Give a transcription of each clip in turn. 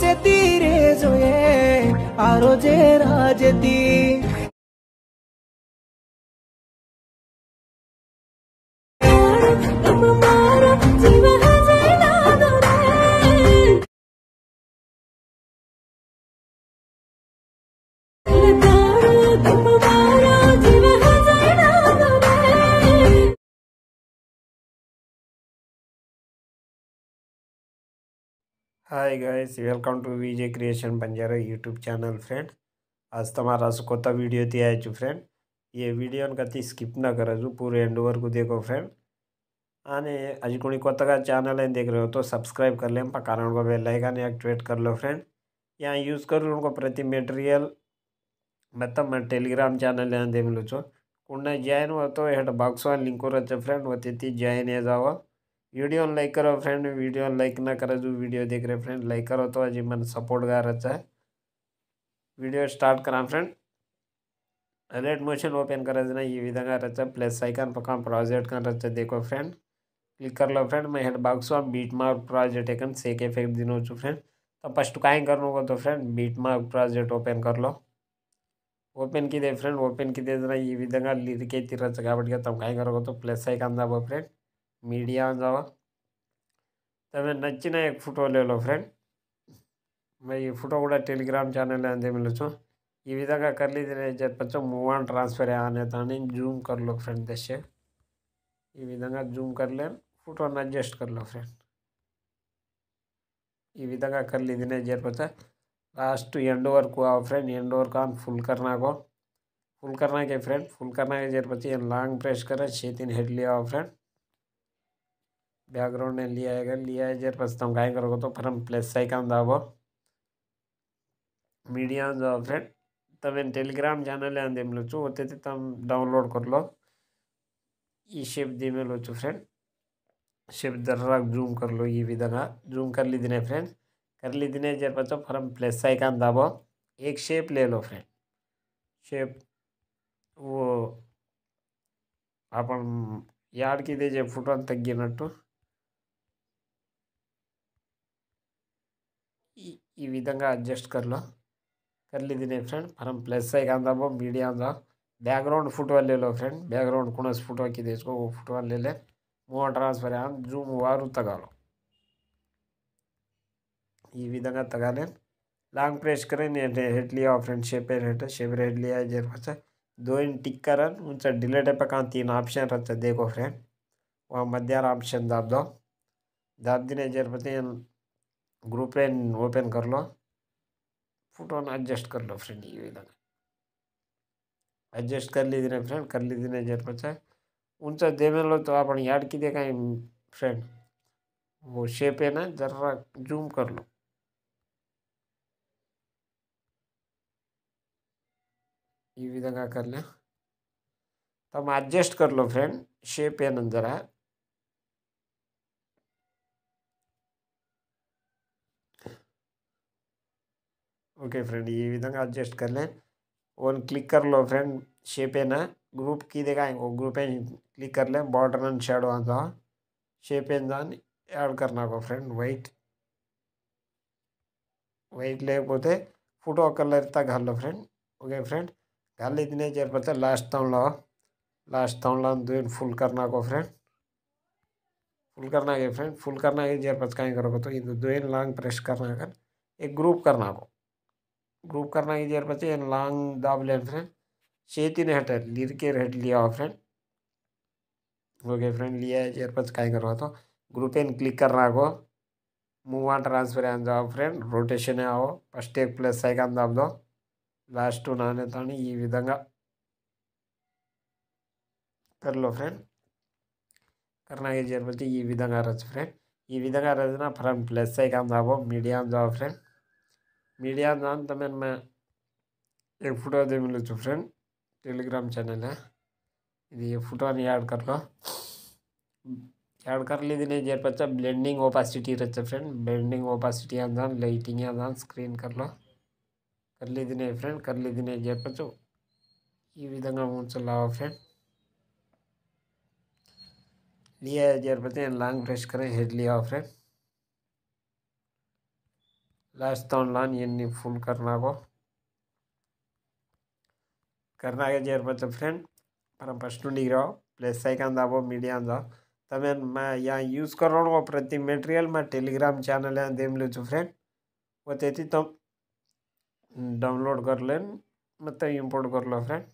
से तीरे जोए आरोजे राजती hi guys welcome to Vijay creation બંજારો યુટ્યુબ ચેનલ ફ્રેન્ડ આજ તમારા સો કોતા વિડીયો થી આયા છું ये वीडियो कति स्किप ना करो जो पूरे एंड ओवर को देखो फ्रेंड आने आज कोई कोता का चैनल है देख रहे हो तो सब्सक्राइब कर लें पकार उनको बेल आइकन एक्टिवेट कर लो फ्रेंड या यूज़ कर उनको प्रति मटेरियल मतलब मैं टेलीग्राम तो चैनल यहाँ देख लो छो कुंडा जॉइन हो तो हेड बॉक्स लिंक रहे फ्रेंड वो तीन जॉइन है जाओ वीडियो लाइक करो फ्रेंड वीडियो लाइक ना करो जो वीडियो देख रहे फ्रेंड लाइक करो तो अजी मन सपोर्ट गार अच्छा है वीडियो स्टार्ट करा फ्रेंड रेड मोशन ओपन कर रचना ये विधा रचा प्लस ऐकान पक प्रोजेक्ट का रचा देखो फ्रेंड क्लिक कर लो फ्रेंड मैं हेड बॉक्स और बीट मार्क प्रोजेक्ट एक सेक इफेक्ट दिन हो फ्रेंड तो फर्स्ट कहीं करना हो तो friend beat mark project open कर लो ओपन की दे फ्रेंड ओपन की दे जरा ये विधा लिरिक रचा काबट तब कहीं करोगे तो प्लस ऐकान दाबो फ्रेंड मीडिया द्वारा तब नचना एक फोटो ले लो फ्रेंड मैं ये फोटो कूड़ा टेलीग्राम चैनल मिलचो यह विधा कर लीजिए मूव आ ट्रांसफर आने जूम कर लो फ्रेंड दश यह विधा जूम कर ले फोटो अडजस्ट कर लो फ्रेंड यह विधा कर लीजिए जरपा लास्ट एंड वर्क आ फ्रेंड एंड वर्क आ फुल करना को फुल करना के फ्रेंड फुल करना के जरपा लांग प्रेस करें चेतन हेडली आ फ्रेंड बैकग्राउंड में लिया है लिया है जर पस्त हम गाय करोगे तो फिर हम प्लस साइक दबो मीडिया जो फिर तब इन टेलीग्राम चैनल है अंदर मिलो चू होते थे तब डाउनलोड कर लो ये शिप दी मिलो चू फिर शिप दर्रा जूम कर लो ये विधा का जूम कर ली दिने फ्रेंड कर ली दिने जर पस्त फिर हम प्लस साइक दबो एक शेप ले लो फ्रेंड शेप वो अपन यार की दे जब फुटन तक गिनटू ಈ ವಿಧಂಗ ಅಡ್ಜಸ್ಟ್ ಕರ್ಲ ಕರ್ಲಿದಿನೇ ಫ್ರೆಂಡ್ ಫ್ರಂ ಪ್ಲಸ್ ಐ ಗಂತಾಬೋ ಮೀಡಿಯಾ ದ ಬ್ಯಾಕ್ಗ್ರೌಂಡ್ ಫೋಟೋ ಅಲ್ಲಿ ಲೋ ಫ್ರೆಂಡ್ ಬ್ಯಾಕ್ಗ್ರೌಂಡ್ ಕುನಸ್ ಫೋಟೋ ಆಕಿದೆ ಇಸ್ಕೊ ಫೋಟೋ ಅಲ್ಲಿ ಲೇ ಮೂವ್ ಅಂಡ್ ಟ್ರಾನ್ಸ್ಪೇರೆನ್ ಜೂಮ್ ವಾರೂ ತಗಾಲೋ ಈ ವಿಧಂಗ ತಗಾಲೇ ಲಾಂಗ್ ಪ್ರೆಸ್ ಕರೆನೇ ಹೆಟ್ ಲಿಯೋ ಫ್ರೆಂಡ್ ಶೇಪೇ ರೆಟ್ ಶೇಪ ರೆಟ್ ಲಿಯ ಜರ್ಪತೆ ದೋಯಿ ಟಿಕ್ ಕರೆನ್ ಉಂಚಾ ಡಿಲೀಟ್ ಅಪಕ aantೀನ್ ಆಪ್ಷನ್ ರತ ದೇಕೋ ಫ್ರೆಂಡ್ ವಾ ಮಧ್ಯಾರ ಆಪ್ಷನ್ ದಾದಿನೇ ಜರ್ಪತೆ ग्रूप ओपन कर लो फोटो एडजस्ट कर लो फ्रेंड ये विधान अडजस्ट कर लीजिए फ्रेंड कर लीजिए जब उनका देवे लो तो अपन याड की देखा फ्रेंड वो शेप है ना जरा जूम कर लो ये विधा तो कर लो तम अडजस्ट कर लो फ्रेंड शेप है ना जरा ओके फ्रेंड ఈ अडस्ट అడ్జస్ట్ కర్లే ఓన్ క్లిక్ कर लो फ्रेंड शेप ना की दिखाएंगे वो ग्रुप है क्लिक कर लें बॉर्डर एंड शेडो आता शेप ऐड करना को फ्रेंड वैट वैट लेकिन फोटो కలర్ తా घालो फ्रेंड ఓకే ఫ్రెండ్ घाल ఇదనే జరిపోతే లాస్ట్ लास्ट లాస్ట్ టౌన్లో फुल करना को फ्रेंड फुल करना फ्रेंड फुल करना जरपत कहीं करोगे तो लांग प्रेस करना कर एक ग्रुप करना को గ్రూప్ కన్నా ఈజీ ఏర్పరిచి లాంగ్ దాబలేను ఫ్రెండ్ हटर హెటర్ के హెట్ लिया फ्रेंड ओके फ्रेंड लिया है एयरपच काय करवा तो ग्रुप एन क्लिक करना को मूव ऑन ट्रांसफर ऑन जाओ फ्रेंड रोटेशन आओ फस्ट एक प्लस ఐకాన్ दाब दो लास्ट నానే తాని ఈ విధంగా कर लो फ्रेंड करना के जरूरत ఈ విధంగా रच फ्रेंड मीडिया तब मैं एक फुटा दे मिले तो फ्रेंड टेलीग्राम चैनल है ये फुटा नहीं ऐड कर लो ऐड कर ली नहीं जेर पच्चा ब्लेंडिंग ओपासिटी रच्चा फ्रेंड ब्लेंडिंग ओपासिटी आदान लाइटिंग आदान स्क्रीन कर लो कर ली नहीं फ्रेंड कर लेदी नहीं जेर पच्चा ఈ విధంగా ఉంచలావా फ्रेंड लिया जरूरत लांग ब्रश करें हेड लिया फ्रेंड लास्तानी फोन करना को करना के फ्रेंड मतलब पर फस्ट निको प्लस दबो मीडिया दो तब मैं यहाँ यूज कर रहा हूँ प्रति मेटीरियल मैं टेलीग्राम चैनल है दे फ्रेंड वो ते तो डाउनलोड कर लेन मत तो इंपोर्ट कर लो फ्रेंड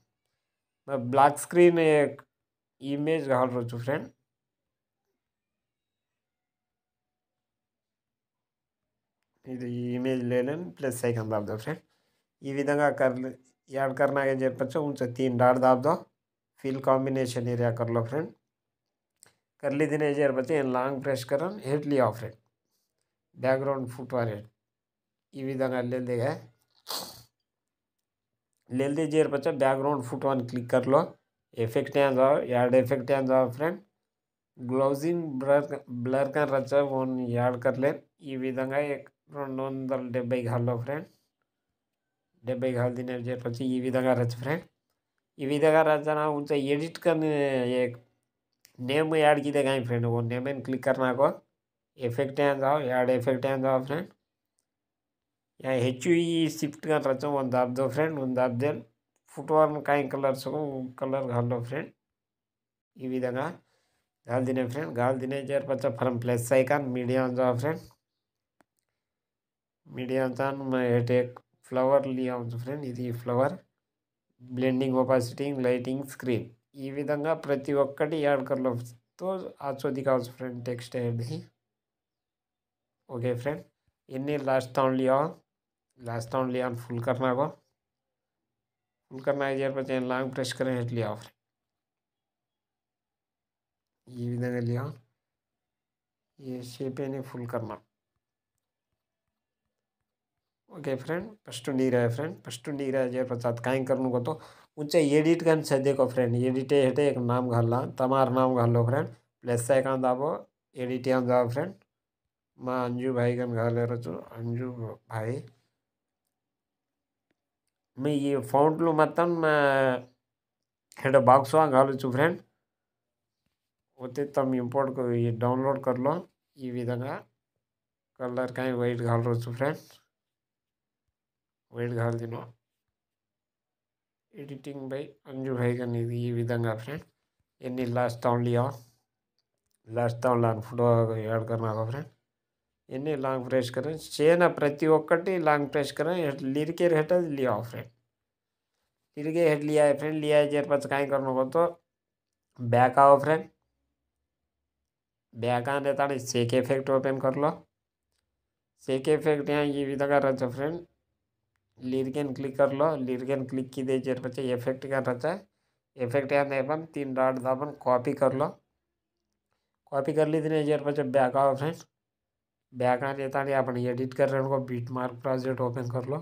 मैं ब्लैक स्क्रीन एक इमेज घाल रो फ्रेंड ಈ ಇಮೇಜ್ ಲೇಲ್ನ್ ಪ್ಲಸ್ ಐ ಕಂಬ್ ದಾವ್ ಫ್ರೆಂಡ್ ಈ ವಿಧಾನ ಕರ್ಲ್ ಯಾಡ್ ಕರ್ನಾಗೆ ಜೇರ್ ಪಚಾ 53 ಡಾರ್ ದಾವ್ ದ ಫಿಲ್ ಕಾಂಬಿನೇಷನ್ ಏರಿಯಾ ಕರ್ಲೋ ಫ್ರೆಂಡ್ ಕರ್ಲಿ ದಿನೇ ಜೇರ್ ಪಚಾ ಲಾಂಗ್ ಪ್ರೆಸ್ ಕರನ್ ಹೆಲ್ಡ್ ಲಿಯ ಆಫ್ ಇಟ್ ಬ್ಯಾಕ್ ಗ್ರೌಂಡ್ ಫೂಟ್ ವೈಟ್ ಈ ವಿಧಾನ ಲೇಲ್ ದಿಗೆ ಲೇಲ್ ದಿ ಜೇರ್ ಪಚಾ ಬ್ಯಾಕ್ ಗ್ರೌಂಡ್ ಫೂಟ್ ಆನ್ ಕ್ಲಿಕ್ ಕರ್ಲೋ ಎಫೆಕ್ಟ್ ಆನ್ ದಾವ್ 2 ಎಫೆಕ್ಟ್ ಆನ್ ದಾವ್ ಫ್ರೆಂಡ್ ಗ್ಲೋಸಿಂಗ್ ಬ್ಲರ್ ಬ್ಲರ್ ಕರ್ ರಚಾ ಆನ್ ಯಾಡ್ ಕರ್ಲೇ ಈ ವಿಧಾನ ಕೈ రెండు వందల డెబ్బై గాల్లో ఫ్రెండ్ డెబ్బై గాలు దీని రేట్ వచ్చి ఈ విధంగా రచ్చు ఫ్రెండ్ ఈ విధంగా రచన ఉంచే ఎడిట్ కానీ నేమ్ యాడ్ कीजिए కానీ ఫ్రెండ్ ఓ నేమ్ అని క్లిక్ करना को इफेक्ट हैं जाओ యాడ్ इफेक्ट हैं जाओ फ्रेंड यहाँ ಹೆಚ್ಚು ಈ ಶಿಫ್ಟ್ ಗನ್ ರಚ ಒಂದು ಆಪ್ ದೋ ಫ್ರೆಂಡ್ ಒಂದು ಆಪ್ ದೇಲ್ ಫುಟ್ವರ್ನ ಕಾಯಿ ಕಲರ್ ಸಗು ಕಲರ್ ಘಾಲೋ ಫ್ರೆಂಡ್ ಈ ವಿಧಂగా ಗಾಲ್ ದಿನೇ ಫ್ರೆಂಡ್ ಗಾಲ್ ದಿನೇ ಜರ್ ಪಚ್ಚ ಫರಂ ಪ್ಲಸ್ ಐಕಾನ್ ಮೀಡಿಯಾ ಅಂತ ಫ್ರೆಂಡ್ मीडिया तेटेक फ्लवर् फ्रेंड इधी flower blending opacity lighting screen विधा प्रती याडर् तो आस्वादी का फ्रेंड टेक्सटल ओके फ्रेंड इन लास्ट लिया लास्ट लिया फुल करना को फुल करना चाहिए लांग प्रेस कर लिया फ्रेंड ये लिया ये शेप फुल करना ओके फ्रेंड फर्स्ट डी रहे फ्रेंड फर्स्ट डी रहे है जय प्रसाद करने को तो ऊंचे एडिट कर से देखो फ्रेंड एडिट हेटे एक नाम घर ला तमार नाम घर लो फ्रेंड प्लस से कहाँ एडिट यहाँ दाबो फ्रेंड मैं अंजू भाई का घर ले रचो तो अंजू भाई मैं ये फाउंट लो मतन हेटे बॉक्स वहाँ घर लो फ्रेंड होते तम इम्पोर्ट को डाउनलोड कर लो ये विधा कलर का वैट घर रचो फ्रेंड्स वेट घाल दिन एडिटिंग बै अंजु भाई फ्रेंड इन लास्ट लिया लास्ट लांग फोटो हेको फ्रेंड इन लांग प्रेस करें चेना प्रती लांग प्रेस करें लिरीके हेट लिया फ्रेंड लिरीके हेट लिया फ्रेंड लिया जेर पच कहीं करना तो बैक आओ फ्रेंड बैक आने तेक इफेक्ट कर लो सेक इफेक्ट यहाँ फ्रेंड लिरगेन क्लिक कर लो लिरगेन क्लिक की दे जर बच्चे इफेक्ट क्या रहता है इफेक्ट यहाँ देखन तीन डॉट दबन कॉपी कर लो कॉपी कर ली दिन जर बच्चे बैक आओ फ्रेंड बैक आने देता नहीं अपन एडिट कर रहे उनको बीट मार्क प्रोजेक्ट ओपन कर लो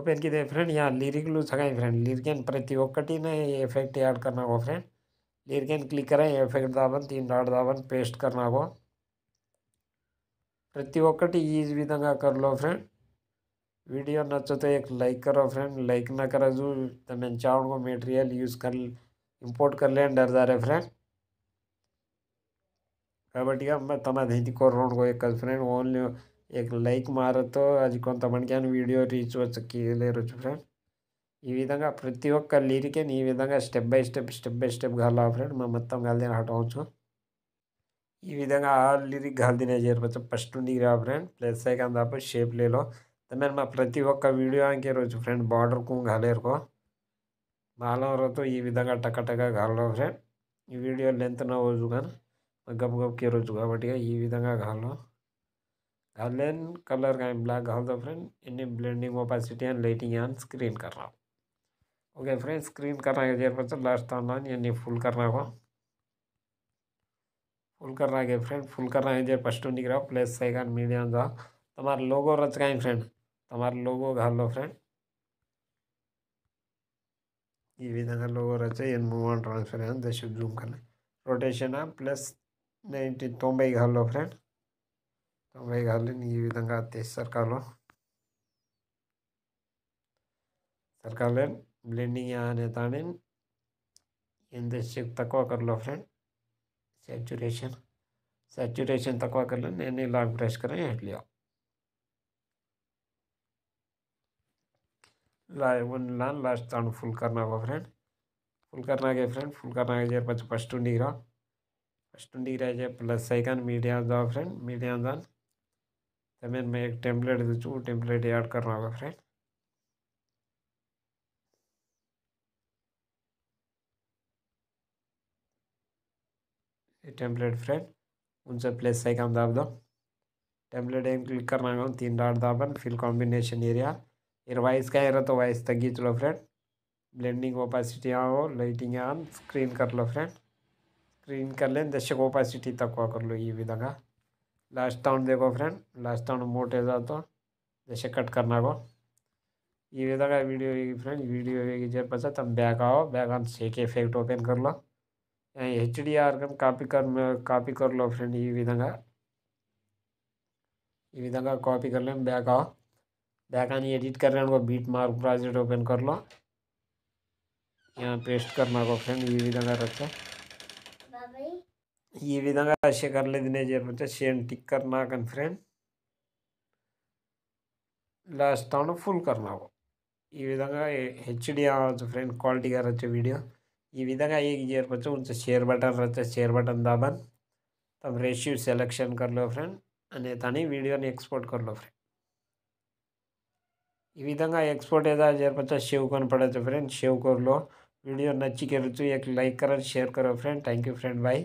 ओपन की दे फ्रेंड यहाँ लू सकें फ्रेंड लिरगेन प्रति ओकटी ने इफेक्ट ऐड करना हो फ्रेंड लिरगेन क्लिक करें इफेक्ट दाबन तीन डॉट दबन पेस्ट करना हो ప్రతి ఒక్కటి ఈ कर लो फ्रेंड वीडियो नचो तो, तो एक लाइक करो फ्रेंड लाइक ना करो जो ते चावन को मेटेरियल यूज कर इंपोर्ट कर लें डर जा रहे फ्रेंड कबड्डी मैं तमें धीति को रोड को एक फ्रेंड ओनली एक लाइक मार तो आज को मन के वीडियो रीच लेर फ्रेंड यह विधा प्रती लिरी विधा step by step step by step कल फ्रेंड मैं मत कल हटा यह विधा आ लिरी गल दिन जेरपच फस्ट उ फ्रेंड प्लस प्लेसा शेप ले लो મેમ આ પ્રતિવક વિડિયો આંકય રોજ ફ્રેન્ડ બોર્ડર કોમ ઘાલેરકો બાલ ઓર તો ઈ વિધે ガ ટકટકા ઘાલ લો ફ્રેન્ડ ઈ વિડિયો લેન્થ ના ઓજુગા ગબગબ કેરોજ કાબટિયા ઈ વિધેંગા ઘાલનો ઘાલને કલર ગાઈમ બ્લેક ઘાલતો ફ્રેન્ડ ઇની blending opacity and lighting and screen કર રહા ઓકે ફ્રેન્ડ સ્ક્રીન કરરા કે જેર પછ લાસ્ટ ટનન ઇની ફૂલ કર રહા હો ફૂલ કરરા કે ફ્રેન્ડ ફૂલ કરરા હે જેર પછ ટો નીક રહા પ્લસ સાઈગન મીડિયમ રા તમાર લોગો રચ ગાઈમ ફ્રેન્ડ हमारे लोगो घो फ्रेंड यह विधा लोगो रचा एन मूवन ट्रांसफर दश जूम करना रोटेशन प्लस नयटी तौब घो फ्रेंड तौब घधा सर्कल सर्कल ब्लैंडिंग आने दश तक करो फ्रेंड सैचुरेशन सैचुरेशन तक करें नैन लाग ब्रश करें हेटलिया ನಾನು ಲಾಸ್ಟ್ ತಗೊಂಡು ಫುಲ್ फ्रेंड फुल ఫుల్ కర్ణాగే ఫ్రెండ్ ఫుల్ కర్ణాగే చెప్పచ్చు ఫస్ట్ డిగ్రా ఫస్ట్ డిగ్రా ప్లస్ ఐకాన్ మీడియా దా ఫ్రెंड मीडिया दान तमें मैं एक टेम्पलेट दूँ टेम्पलेट ऐड करना होगा फ्रेंड ये टेम्पलेट फ्रेंड उनसे प्लस आइकन दाब दो टेम्पलेट एम क्लिक करना होगा तीन डाट दाबन फिल कॉम्बिनेशन एरिया इन वॉइस का इत वॉइस तग्च लो फ्रेंड ब्लेंडिंग ओपासीटी आव लाइटिंग आन स्क्रीन कर लो फ्रेंड स्क्रीन कर लेन दशक ओपासीटी तक कर लो विधा लास्ट टाउंड देखो फ्रेंड लास्ट टाउंड मोटे जाता दशक कट करना को यह विधा वीडियो फ्रेंड वीडियो जब पचास तम बैग आओ बैग आन शेक इफेक्ट ओपेन कर लो हेच डी आर कापी कर कापी कर लो फ्रेंड विधा विधा कापी कर लेन बैग आओ बैगा एडिट कर रहे हैं उनको बीट मार्क ब्राउजर ओपन कर लो यहाँ पेस्ट करना को फ्रेंड ये विधा रखते ये विधा ऐसे कर लेने सेम टिक करना कन फ्रेंड लास्ट आना फुल करना को यह विधा हेचडी आवाज फ्रेंड क्वालिटी रहा वीडियो यह विधा ये चेरपच्छे उनसे शेयर बटन रहा शेयर बटन दाबन तब रेसिव सेलेक्शन कर लो फ्रेंड अने वीडियो ने एक्सपोर्ट कर लो फ्रेंड ఈ విధంగా ఎక్స్పోర్ట్ ఏదో చేరపచ్చా షేవ్ కనపడచ్చు ఫ్రెండ్ షేవ్ కోర్లో వీడియో నచ్చి కెలుచు లైక్ కరో షేర్ కరో friend thank you friend bye